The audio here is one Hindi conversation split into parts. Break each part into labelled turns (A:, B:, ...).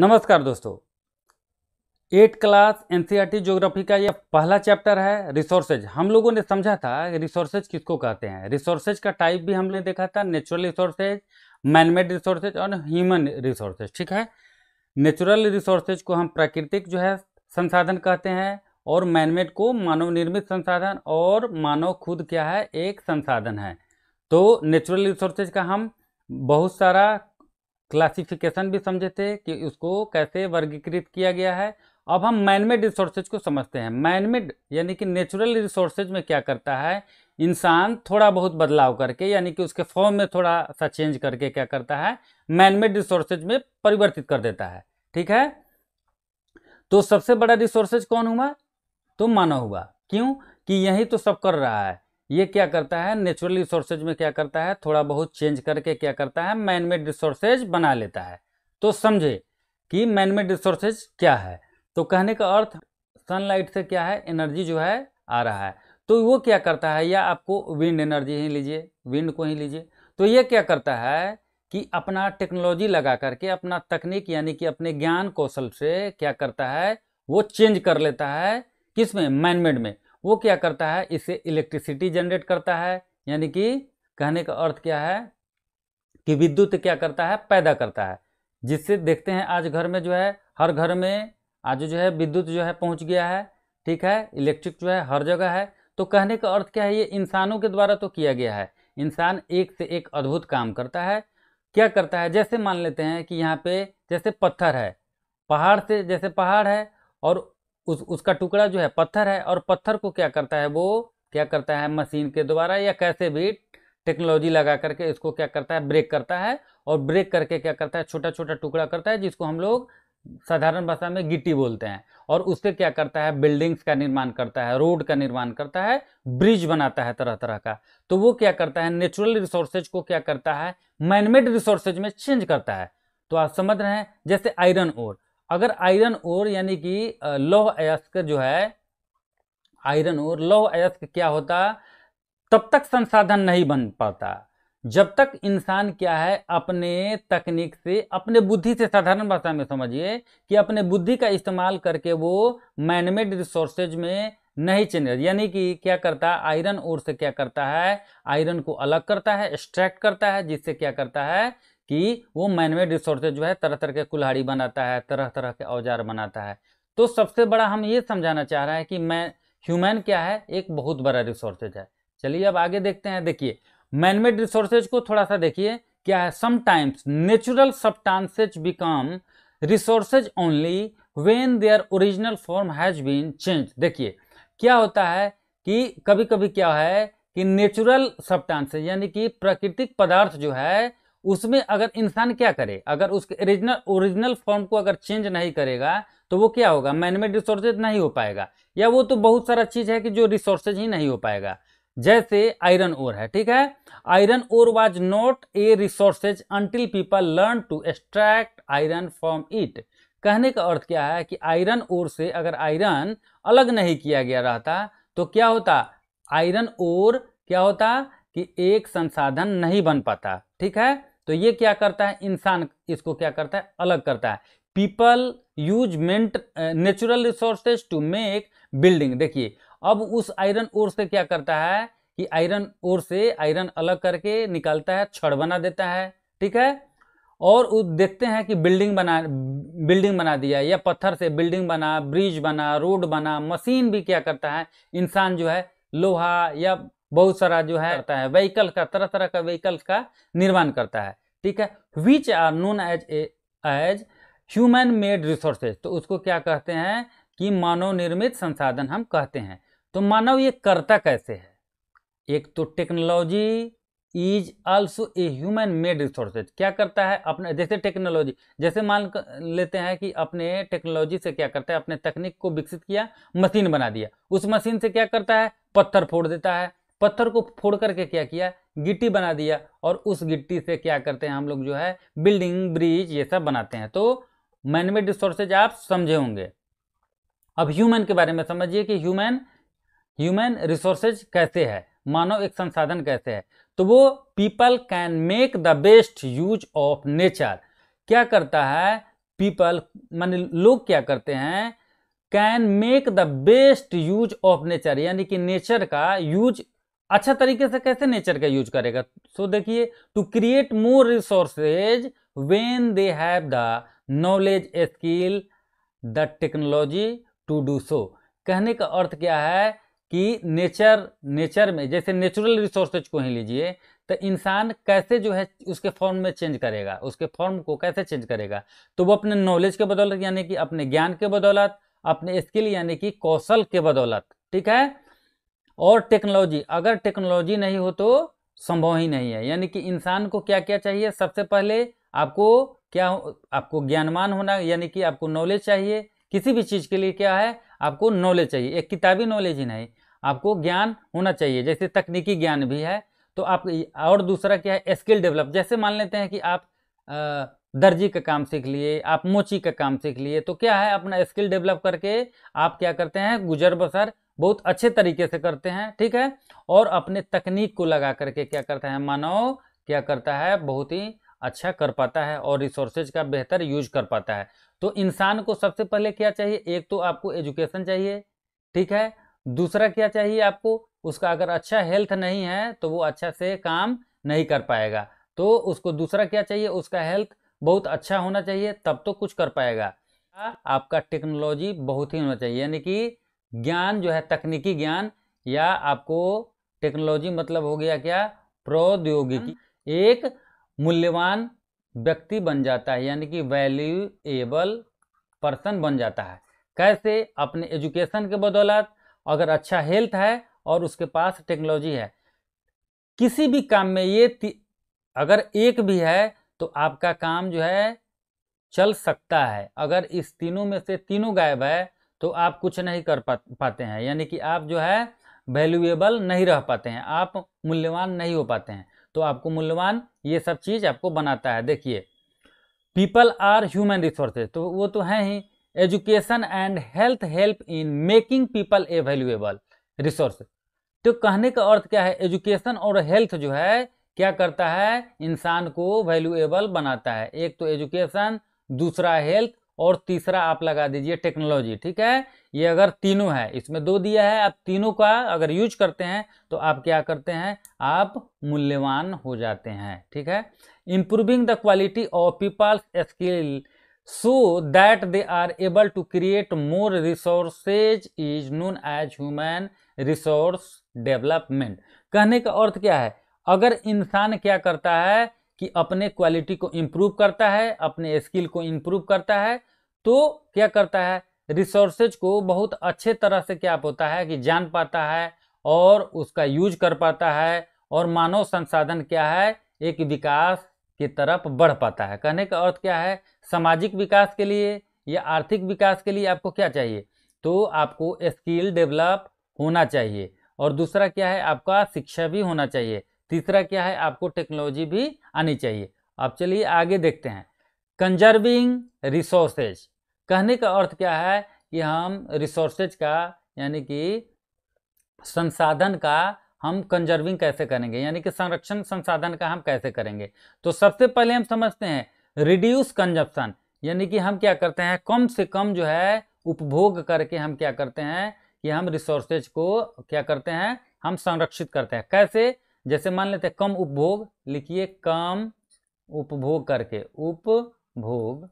A: नमस्कार दोस्तों एट क्लास एनसीईआरटी ज्योग्राफी का यह पहला चैप्टर है रिसोर्सेज हम लोगों ने समझा था रिसोर्सेज किसको कहते हैं रिसोर्सेज का टाइप भी हमने देखा था नेचुरल रिसोर्सेज मैनमेड रिसोर्सेज और ह्यूमन रिसोर्सेज ठीक है नेचुरल रिसोर्सेज को हम प्राकृतिक जो है संसाधन कहते हैं और मैनमेड को मानव निर्मित संसाधन और मानव खुद क्या है एक संसाधन है तो नेचुरल रिसोर्सेज का हम बहुत सारा क्लासिफिकेशन भी समझे थे कि उसको कैसे वर्गीकृत किया गया है अब हम मैनमेड रिसोर्सेज को समझते हैं मैनमेड यानी कि नेचुरल रिसोर्सेज में क्या करता है इंसान थोड़ा बहुत बदलाव करके यानी कि उसके फॉर्म में थोड़ा सा चेंज करके क्या करता है मैनमेड रिसोर्सेज में परिवर्तित कर देता है ठीक है तो सबसे बड़ा रिसोर्सेज कौन हुआ तो मानव हुआ क्यों कि यही तो सब कर रहा है ये क्या करता है नेचुरल रिसोर्सेज में क्या करता है थोड़ा बहुत चेंज करके क्या करता है मैनमेड रिसोर्सेज बना लेता है तो समझे कि मैनमेड रिसोर्सेज क्या है तो कहने का अर्थ सनलाइट से क्या है एनर्जी जो है आ रहा है तो वो क्या करता है या आपको विंड एनर्जी ही लीजिए विंड को ही लीजिए तो ये क्या करता है कि अपना टेक्नोलॉजी लगा करके अपना तकनीक यानी कि अपने ज्ञान कौशल से क्या करता है वो चेंज कर लेता है किसमें मैनमेड में वो क्या करता है इससे इलेक्ट्रिसिटी जनरेट करता है यानी कि कहने का अर्थ क्या है कि विद्युत क्या करता है पैदा करता है जिससे देखते हैं आज घर में जो है हर घर में आज जो है विद्युत जो है पहुंच गया है ठीक है इलेक्ट्रिक जो है हर जगह है तो कहने का अर्थ क्या है ये इंसानों के द्वारा तो किया गया है इंसान एक से एक अद्भुत काम करता है क्या करता है जैसे मान लेते हैं कि यहाँ पे जैसे पत्थर है पहाड़ से जैसे पहाड़ है और उस उसका टुकड़ा जो है पत्थर है और पत्थर को क्या करता है वो क्या करता है मशीन के द्वारा या कैसे भी टेक्नोलॉजी लगा करके इसको क्या करता है ब्रेक करता है और ब्रेक करके क्या करता है छोटा छोटा टुकड़ा करता है जिसको हम लोग साधारण भाषा में गिट्टी बोलते हैं और उससे क्या करता है बिल्डिंग्स का निर्माण करता है रोड का निर्माण करता है ब्रिज बनाता है तरह तरह का तो वो क्या करता है नेचुरल रिसोर्सेज को क्या करता है मैनमेड रिसोर्सेज में चेंज करता है तो आप समझ रहे हैं जैसे आयरन ओर अगर आयरन और यानी कि लौह अयस्क जो है आयरन और लौह अयस्क क्या होता तब तक संसाधन नहीं बन पाता जब तक इंसान क्या है अपने तकनीक से अपने बुद्धि से साधारण भाषा में समझिए कि अपने बुद्धि का इस्तेमाल करके वो मैनमेड रिसोर्सेज में नहीं चेंज यानी कि क्या करता है आयरन और से क्या करता है आयरन को अलग करता है एक्सट्रैक्ट करता है जिससे क्या करता है कि वो मैनमेड रिसोर्सेज जो है तरह तरह के कुल्हाड़ी बनाता है तरह तरह के औजार बनाता है तो सबसे बड़ा हम ये समझाना चाह रहे हैं कि मैं ह्यूमन क्या है एक बहुत बड़ा रिसोर्सेज है चलिए अब आगे देखते हैं देखिए मैनमेड रिसोर्सेज को थोड़ा सा देखिए क्या है sometimes natural substances become resources only when their original form has been change देखिए क्या होता है कि कभी कभी क्या है कि नेचुरल सब्टांसेज यानी कि प्राकृतिक पदार्थ जो है उसमें अगर इंसान क्या करे अगर उसके ओरिजिनल ओरिजिनल फॉर्म को अगर चेंज नहीं करेगा तो वो क्या होगा मैनमेड रिसोर्सेज नहीं हो पाएगा या वो तो बहुत सारा चीज़ है कि जो रिसोर्सेज ही नहीं हो पाएगा जैसे आयरन ओर है ठीक है iron ore was not a resources until people learn to extract iron from it कहने का अर्थ क्या है कि आयरन ओर से अगर आयरन अलग नहीं किया गया रहता तो क्या होता आयरन ओर क्या होता कि एक संसाधन नहीं बन पाता ठीक है तो ये क्या करता है इंसान इसको क्या करता है अलग करता है people use meant natural resources to make building देखिए अब उस आयरन ओर से क्या करता है कि आयरन ओर से आयरन अलग करके निकालता है छड़ बना देता है ठीक है और देखते हैं कि बिल्डिंग बना बिल्डिंग बना दिया या पत्थर से बिल्डिंग बना ब्रिज बना रोड बना मशीन भी क्या करता है इंसान जो है लोहा या बहुत सारा जो है हाँ। करता है व्हीकल का तरह तरह का व्हीकल का निर्माण करता है ठीक है which are known as as human made resources तो उसको क्या कहते हैं कि मानव निर्मित संसाधन हम कहते हैं तो मानव ये करता कैसे है एक तो technology is also a human made resources क्या करता है अपने जैसे टेक्नोलॉजी जैसे मान लेते हैं कि अपने टेक्नोलॉजी से क्या करता है अपने तकनीक को विकसित किया मशीन बना दिया उस मशीन से क्या करता है पत्थर फोड़ देता है पत्थर को फोड़ करके क्या किया गिट्टी बना दिया और उस गिट्टी से क्या करते हैं हम लोग जो है बिल्डिंग ब्रिज ये सब बनाते हैं तो मैनमेड रिसोर्सेज आप समझे होंगे अब ह्यूमन के बारे में समझिए कि ह्यूमन ह्यूमन रिसोर्सेज कैसे है मानव एक संसाधन कैसे है तो वो people can make the best use of nature क्या करता है पीपल मान लोग क्या करते हैं can make the best use of nature यानी कि नेचर का यूज अच्छा तरीके से कैसे नेचर का यूज करेगा सो देखिए to create more resources when they have the knowledge skill the technology to do so कहने का अर्थ क्या है कि नेचर नेचर में जैसे नेचुरल रिसोर्सेज को ही लीजिए तो इंसान कैसे जो है उसके फॉर्म में चेंज करेगा उसके फॉर्म को कैसे चेंज करेगा तो वो अपने नॉलेज के बदौलत यानी कि अपने ज्ञान के बदौलत अपने स्किल यानी कि कौशल के बदौलत ठीक है और टेक्नोलॉजी अगर टेक्नोलॉजी नहीं हो तो संभव ही नहीं है यानी कि इंसान को क्या क्या चाहिए सबसे पहले आपको क्या आपको ज्ञानमान होना यानी कि आपको नॉलेज चाहिए किसी भी चीज़ के लिए क्या है आपको नॉलेज चाहिए एक किताबी नॉलेज ही नहीं आपको ज्ञान होना चाहिए जैसे तकनीकी ज्ञान भी है तो आप और दूसरा क्या है स्किल डेवलप जैसे मान लेते हैं कि आप दर्जी का काम सीख लिए आप मोची का काम सीख लिए तो क्या है अपना स्किल डेवलप करके आप क्या करते हैं गुजर बसर बहुत अच्छे तरीके से करते हैं ठीक है और अपने तकनीक को लगा करके क्या करता है मानव क्या करता है बहुत ही अच्छा कर पाता है और रिसोर्सेज का बेहतर यूज कर पाता है तो इंसान को सबसे पहले क्या चाहिए एक तो आपको एजुकेशन चाहिए ठीक है दूसरा क्या चाहिए आपको उसका अगर अच्छा हेल्थ नहीं है तो वो अच्छा से काम नहीं कर पाएगा तो उसको दूसरा क्या चाहिए उसका हेल्थ बहुत अच्छा होना चाहिए तब तो कुछ कर पाएगा आपका टेक्नोलॉजी बहुत ही होना चाहिए यानी कि ज्ञान जो है तकनीकी ज्ञान या आपको टेक्नोलॉजी मतलब हो गया क्या प्रौद्योगिकी हाँ। एक मूल्यवान व्यक्ति बन जाता है यानी कि वैल्यूएबल पर्सन बन जाता है कैसे अपने एजुकेशन के बदौलत अगर अच्छा हेल्थ है और उसके पास टेक्नोलॉजी है किसी भी काम में ये अगर एक भी है तो आपका काम जो है चल सकता है अगर इस तीनों में से तीनों गायब है तो आप कुछ नहीं कर पा, पाते हैं यानी कि आप जो है वैल्यूएबल नहीं रह पाते हैं आप मूल्यवान नहीं हो पाते हैं तो आपको मूल्यवान ये सब चीज़ आपको बनाता है देखिए पीपल आर ह्यूमन रिसोर्सेज तो वो तो हैं ही education and health help in making people a valuable resource तो कहने का अर्थ क्या है एजुकेशन और हेल्थ जो है क्या करता है इंसान को वैल्यूएबल बनाता है एक तो एजुकेशन दूसरा हेल्थ और तीसरा आप लगा दीजिए टेक्नोलॉजी ठीक है ये अगर तीनों है इसमें दो दिया है आप तीनों का अगर यूज करते हैं तो आप क्या करते हैं आप मूल्यवान हो जाते हैं ठीक है improving the quality of people's skill so that they are able to create more resources is known as human resource development कहने का अर्थ क्या है अगर इंसान क्या करता है कि अपने क्वालिटी को इम्प्रूव करता है अपने स्किल को इम्प्रूव करता है तो क्या करता है रिसोर्सेज को बहुत अच्छे तरह से क्या होता है कि जान पाता है और उसका यूज कर पाता है और मानव संसाधन क्या है एक विकास की तरफ बढ़ पाता है कहने का अर्थ क्या है सामाजिक विकास के लिए या आर्थिक विकास के लिए आपको क्या चाहिए तो आपको स्किल डेवलप होना चाहिए और दूसरा क्या है आपका शिक्षा भी होना चाहिए तीसरा क्या है आपको टेक्नोलॉजी भी आनी चाहिए अब चलिए आगे देखते हैं कंजर्विंग रिसोर्सेज कहने का अर्थ क्या है कि हम रिसोर्सेज का यानी कि संसाधन का हम कंजर्विंग कैसे करेंगे यानी कि संरक्षण संसाधन का हम कैसे करेंगे तो सबसे पहले हम समझते हैं रिड्यूस कंजप्शन यानी कि हम क्या करते हैं कम से कम जो है उपभोग करके हम क्या करते हैं कि हम रिसोर्सेज को क्या करते हैं हम संरक्षित करते हैं कैसे जैसे मान लेते हैं कम उपभोग लिखिए कम उपभोग करके उपभोग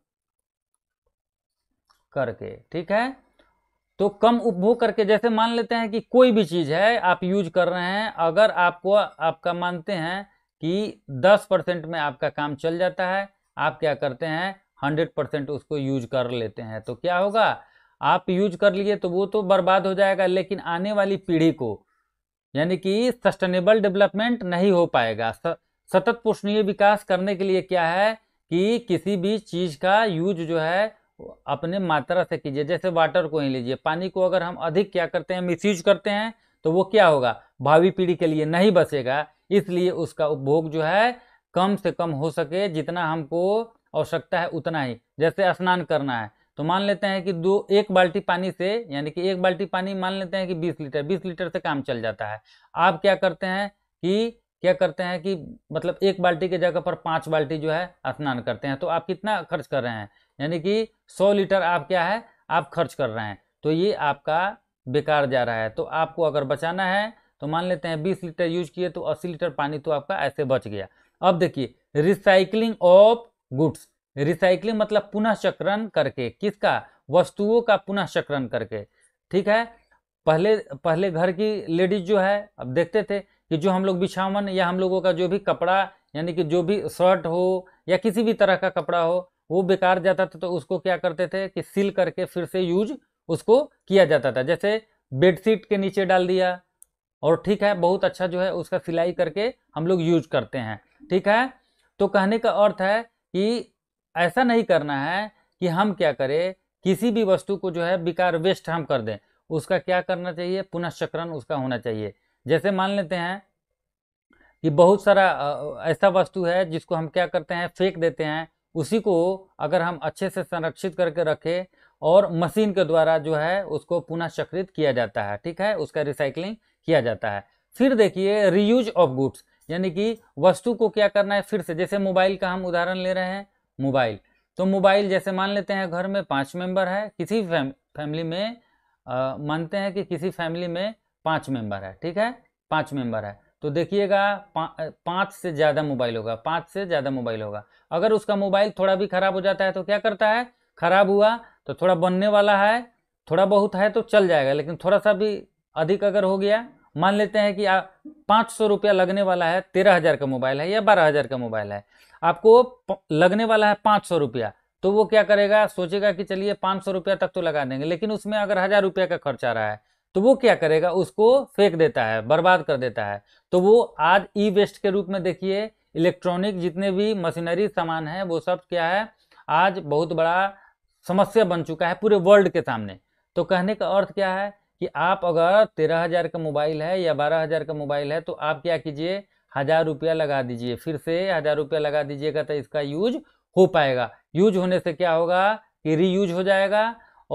A: करके ठीक है तो कम उपभोग करके जैसे मान लेते हैं कि कोई भी चीज़ है आप यूज कर रहे हैं अगर आपको आपका मानते हैं कि दस परसेंट में आपका काम चल जाता है आप क्या करते हैं हंड्रेड परसेंट उसको यूज कर लेते हैं तो क्या होगा आप यूज कर लिए तो वो तो बर्बाद हो जाएगा लेकिन आने वाली पीढ़ी को यानी कि सस्टेनेबल डेवलपमेंट नहीं हो पाएगा सतत पोषणीय विकास करने के लिए क्या है कि किसी भी चीज़ का यूज जो है अपने मात्रा से कीजिए जैसे वाटर को ही लीजिए पानी को अगर हम अधिक क्या करते हैं मिसयूज करते हैं तो वो क्या होगा भावी पीढ़ी के लिए नहीं बसेगा इसलिए उसका उपभोग जो है कम से कम हो सके जितना हमको आवश्यकता है उतना ही जैसे स्नान करना है तो मान लेते हैं कि दो एक बाल्टी पानी से यानी कि एक बाल्टी पानी मान लेते हैं कि बीस लीटर बीस लीटर से काम चल जाता है आप क्या करते हैं कि क्या करते हैं कि मतलब एक बाल्टी के जगह पर पांच बाल्टी जो है स्नान करते हैं तो आप कितना खर्च कर रहे हैं यानी कि सौ लीटर आप क्या है आप खर्च कर रहे हैं तो ये आपका बेकार जा रहा है तो आपको अगर बचाना है तो मान लेते हैं बीस लीटर यूज किए तो अस्सी लीटर पानी तो आपका ऐसे बच गया अब देखिए रिसाइकलिंग ऑफ गुड्स रिसाइकलिंग मतलब पुनः चक्रण करके किसका वस्तुओं का पुनः चक्रण करके ठीक है पहले पहले घर की लेडीज जो है अब देखते थे कि जो हम लोग बिछावन या हम लोगों का जो भी कपड़ा यानी कि जो भी शर्ट हो या किसी भी तरह का कपड़ा हो वो बेकार जाता था तो उसको क्या करते थे कि सील करके फिर से यूज उसको किया जाता था जैसे बेडशीट के नीचे डाल दिया और ठीक है बहुत अच्छा जो है उसका सिलाई करके हम लोग यूज करते हैं ठीक है तो कहने का अर्थ है कि ऐसा नहीं करना है कि हम क्या करें किसी भी वस्तु को जो है बेकार वेस्ट हम कर दें उसका क्या करना चाहिए पुनश्चक्रण उसका होना चाहिए जैसे मान लेते हैं कि बहुत सारा ऐसा वस्तु है जिसको हम क्या करते हैं फेंक देते हैं उसी को अगर हम अच्छे से संरक्षित करके रखें और मशीन के द्वारा जो है उसको पुनः चक्रित किया जाता है ठीक है उसका रिसाइकलिंग किया जाता है फिर देखिए रीयूज ऑफ गुड्स यानी कि वस्तु को क्या करना है फिर से जैसे मोबाइल का हम उदाहरण ले रहे हैं मोबाइल तो मोबाइल जैसे मान लेते हैं घर में पाँच मेंबर है किसी फैम, फैमिली में आ, मानते हैं कि किसी फैमिली में पाँच मेंबर है ठीक है पाँच मेंबर है तो देखिएगा पाँच से ज़्यादा मोबाइल होगा पाँच से ज़्यादा मोबाइल होगा अगर उसका मोबाइल थोड़ा भी खराब हो जाता है तो क्या करता है खराब हुआ तो थोड़ा बनने वाला है थोड़ा बहुत है तो चल जाएगा लेकिन थोड़ा सा भी अधिक अगर हो गया मान लेते हैं कि पाँच सौ रुपया लगने वाला है तेरह हज़ार का मोबाइल है या बारह हज़ार का मोबाइल है आपको लगने वाला है पाँच सौ रुपया तो वो क्या करेगा सोचेगा कि चलिए पाँच सौ रुपया तक तो लगा देंगे लेकिन उसमें अगर हज़ार रुपया का खर्च आ रहा है तो वो क्या करेगा उसको फेंक देता है बर्बाद कर देता है तो वो आज ई वेस्ट के रूप में देखिए इलेक्ट्रॉनिक जितने भी मशीनरी सामान है वो सब क्या है आज बहुत बड़ा समस्या बन चुका है पूरे वर्ल्ड के सामने तो कहने का अर्थ क्या है कि आप अगर तेरह हज़ार का मोबाइल है या बारह हज़ार का मोबाइल है तो आप क्या कीजिए हज़ार रुपया लगा दीजिए फिर से हज़ार रुपया लगा दीजिएगा तो इसका यूज हो पाएगा यूज होने से क्या होगा कि रीयूज हो जाएगा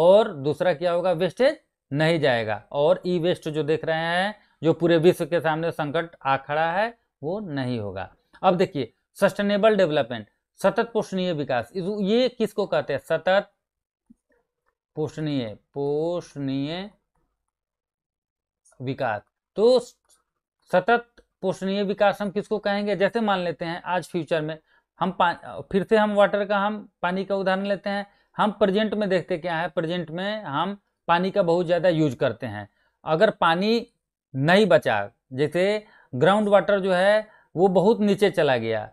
A: और दूसरा क्या होगा वेस्टेज नहीं जाएगा और ई वेस्ट जो देख रहे हैं जो पूरे विश्व के सामने संकट आ खड़ा है वो नहीं होगा अब देखिए सस्टेनेबल डेवलपमेंट सतत पोषणीय विकास ये किसको कहते हैं सतत पोषणीय पोषणीय विकास तो सतत पोषणीय विकास हम किसको कहेंगे जैसे मान लेते हैं आज फ्यूचर में हम फिर से हम वाटर का हम पानी का उदाहरण लेते हैं हम प्रेजेंट में देखते क्या है प्रेजेंट में हम पानी का बहुत ज़्यादा यूज करते हैं अगर पानी नहीं बचा जैसे ग्राउंड वाटर जो है वो बहुत नीचे चला गया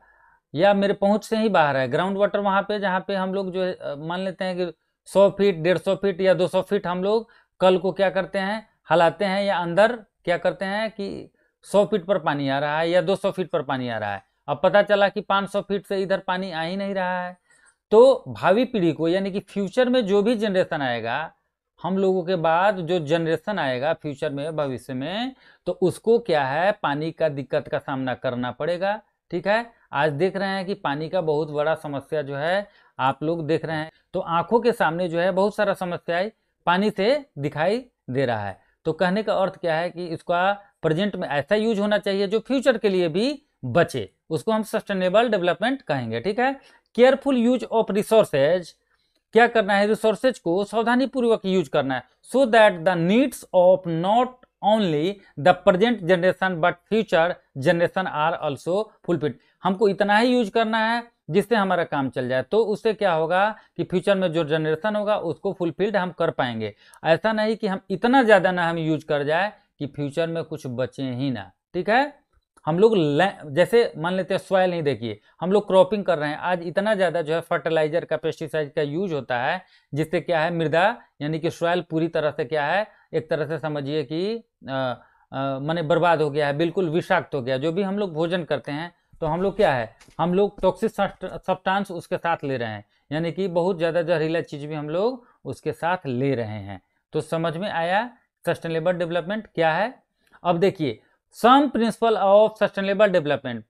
A: या मेरे पहुंच से ही बाहर है ग्राउंड वाटर वहाँ पे जहाँ पे हम लोग जो है मान लेते हैं कि सौ फीट डेढ़ सौ फीट या दो सौ फीट हम लोग कल को क्या करते हैं हलाते हैं या अंदर क्या करते हैं कि सौ फीट पर पानी आ रहा है या दो सौ फीट पर पानी आ रहा है अब पता चला कि पाँच सौ फीट से इधर पानी आ ही नहीं रहा है तो भावी पीढ़ी को यानी कि फ्यूचर में जो भी जनरेशन आएगा हम लोगों के बाद जो जनरेशन आएगा फ्यूचर में भविष्य में तो उसको क्या है पानी का दिक्कत का सामना करना पड़ेगा ठीक है आज देख रहे हैं कि पानी का बहुत बड़ा समस्या जो है आप लोग देख रहे हैं तो आंखों के सामने जो है बहुत सारा समस्याएं पानी से दिखाई दे रहा है तो कहने का अर्थ क्या है कि इसका प्रेजेंट में ऐसा यूज होना चाहिए जो फ्यूचर के लिए भी बचे उसको हम सस्टेनेबल डेवलपमेंट कहेंगे ठीक है केयरफुल यूज ऑफ रिसोर्सेज क्या करना है रिसोर्सेज को सावधानी पूर्वक यूज करना है so that the needs of not only the present generation but future generation are also fulfilled हमको इतना ही यूज करना है जिससे हमारा काम चल जाए तो उससे क्या होगा कि फ्यूचर में जो जनरेशन होगा उसको फुलफिल्ड हम कर पाएंगे ऐसा नहीं कि हम इतना ज़्यादा ना हम यूज कर जाए कि फ्यूचर में कुछ बचे ही ना ठीक है हम लोग जैसे मान लेते हैं सॉयल नहीं देखिए हम लोग क्रॉपिंग कर रहे हैं आज इतना ज़्यादा जो है फर्टिलाइजर का पेस्टिसाइड का यूज होता है जिससे क्या है मृदा यानी कि सॉयल पूरी तरह से क्या है एक तरह से समझिए कि माने बर्बाद हो गया है बिल्कुल विषाक्त हो गया जो भी हम लोग भोजन करते हैं तो हम लोग क्या है हम लोग टॉक्सिक सब्सटेंस उसके साथ ले रहे हैं यानी कि बहुत ज़्यादा जहरीला चीज़ भी हम लोग उसके साथ ले रहे हैं तो समझ में आया सस्टेनेबल डेवलपमेंट क्या है अब देखिए some principle of sustainable development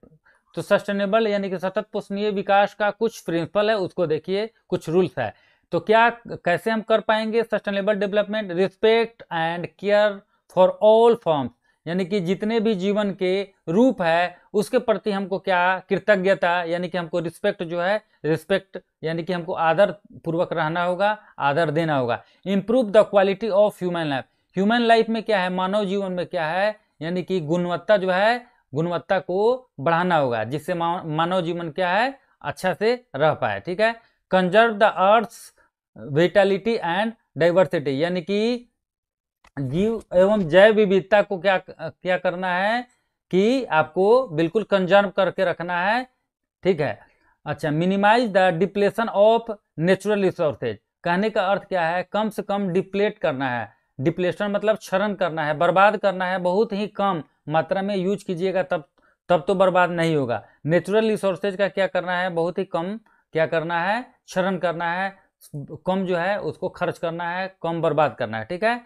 A: तो सस्टेनेबल यानी कि सतत पोषणीय विकास का कुछ प्रिंसिपल है उसको देखिए कुछ रूल्स है तो क्या कैसे हम कर पाएंगे sustainable development respect and care for all forms यानी कि जितने भी जीवन के रूप है उसके प्रति हमको क्या कृतज्ञता यानी कि हमको रिस्पेक्ट जो है रिस्पेक्ट यानी कि हमको आदर पूर्वक रहना होगा आदर देना होगा improve the quality of human life human life में क्या है मानव जीवन में क्या है यानी कि गुणवत्ता जो है गुणवत्ता को बढ़ाना होगा जिससे मानव जीवन क्या है अच्छा से रह पाए ठीक है conserve the earth vitality and diversity यानी कि जीव एवं जैव विविधता को क्या क्या करना है कि आपको बिल्कुल कंजर्व करके रखना है ठीक है अच्छा minimize the depletion of natural resources कहने का अर्थ क्या है कम से कम डिप्लेट करना है डिप्लेशन मतलब क्षरण करना है बर्बाद करना है बहुत ही कम मात्रा में यूज कीजिएगा तब तब तो बर्बाद नहीं होगा नेचुरल रिसोर्सेज का क्या करना है बहुत ही कम क्या करना है क्षरण करना है कम जो है उसको खर्च करना है कम बर्बाद करना है ठीक है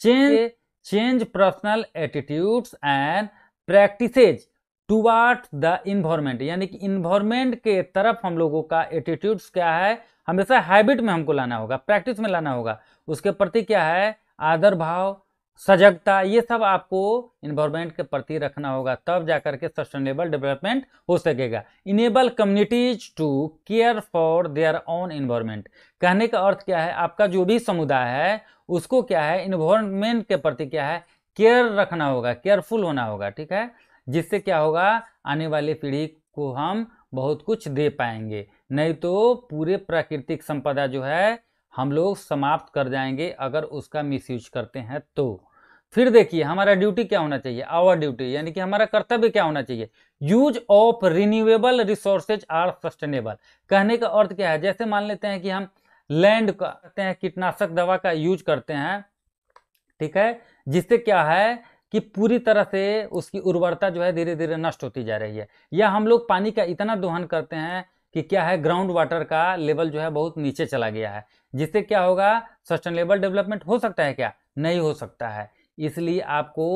A: change change personal attitudes and practices toward the environment यानी कि इन्वायरमेंट के तरफ हम लोगों का एटीट्यूड्स क्या है हमेशा हैबिट में हमको लाना होगा प्रैक्टिस में लाना होगा उसके प्रति क्या है आदर भाव सजगता ये सब आपको इन्वायरमेंट के प्रति रखना होगा तब जाकर के सस्टेनेबल डेवलपमेंट हो सकेगा enable communities to care for their own environment कहने का अर्थ क्या है आपका जो भी समुदाय है उसको क्या है इन्वायरमेंट के प्रति क्या है केयर रखना होगा केयरफुल होना होगा ठीक है जिससे क्या होगा आने वाली पीढ़ी को हम बहुत कुछ दे पाएंगे नहीं तो पूरे प्राकृतिक संपदा जो है हम लोग समाप्त कर जाएंगे अगर उसका यूज करते हैं तो फिर देखिए हमारा ड्यूटी क्या होना चाहिए आवर ड्यूटी यानी कि हमारा कर्तव्य क्या होना चाहिए use of renewable resources are sustainable कहने का अर्थ क्या है जैसे मान लेते हैं कि हम लैंड करते हैं कीटनाशक दवा का यूज करते हैं ठीक है जिससे क्या है कि पूरी तरह से उसकी उर्वरता जो है धीरे धीरे नष्ट होती जा रही है या हम लोग पानी का इतना दोहन करते हैं कि क्या है ग्राउंड वाटर का लेवल जो है बहुत नीचे चला गया है जिससे क्या होगा सस्टेनेबल डेवलपमेंट हो सकता है क्या नहीं हो सकता है इसलिए आपको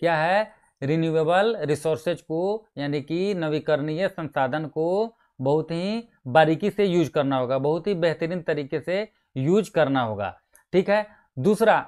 A: क्या है रिन्यूएबल रिसोर्सेज को यानी कि नवीकरणीय संसाधन को बहुत ही बारीकी से यूज करना होगा बहुत ही बेहतरीन तरीके से यूज करना होगा ठीक है दूसरा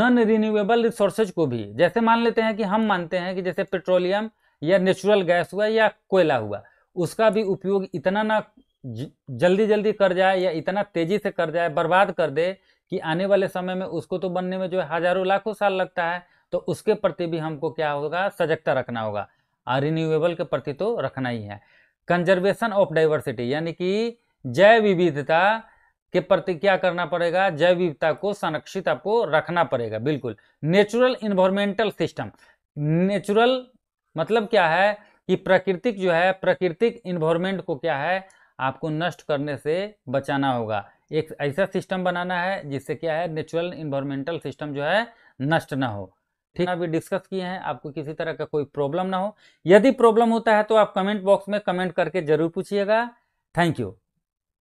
A: नॉन रिन्यूएबल रिसोर्सेज को भी जैसे मान लेते हैं कि हम मानते हैं कि जैसे पेट्रोलियम या नेचुरल गैस हुआ या कोयला हुआ उसका भी उपयोग इतना ना जल्दी जल्दी कर जाए या इतना तेजी से कर जाए बर्बाद कर दे कि आने वाले समय में उसको तो बनने में जो है हजारों लाखों साल लगता है तो उसके प्रति भी हमको क्या होगा सजगता रखना होगा और रिन्यूएबल के प्रति तो रखना ही है कंजर्वेशन ऑफ डाइवर्सिटी यानी कि जैव विविधता के प्रति क्या करना पड़ेगा जैव विविधता को संरक्षित आपको रखना पड़ेगा बिल्कुल नेचुरल इन्वायरमेंटल सिस्टम नेचुरल मतलब क्या है कि प्राकृतिक जो है प्राकृतिक इन्वायरमेंट को क्या है आपको नष्ट करने से बचाना होगा एक ऐसा सिस्टम बनाना है जिससे क्या है नेचुरल इन्वायरमेंटल सिस्टम जो है नष्ट ना हो ठीक है अभी डिस्कस किए हैं आपको किसी तरह का कोई प्रॉब्लम ना हो यदि प्रॉब्लम होता है तो आप कमेंट बॉक्स में कमेंट करके जरूर पूछिएगा थैंक यू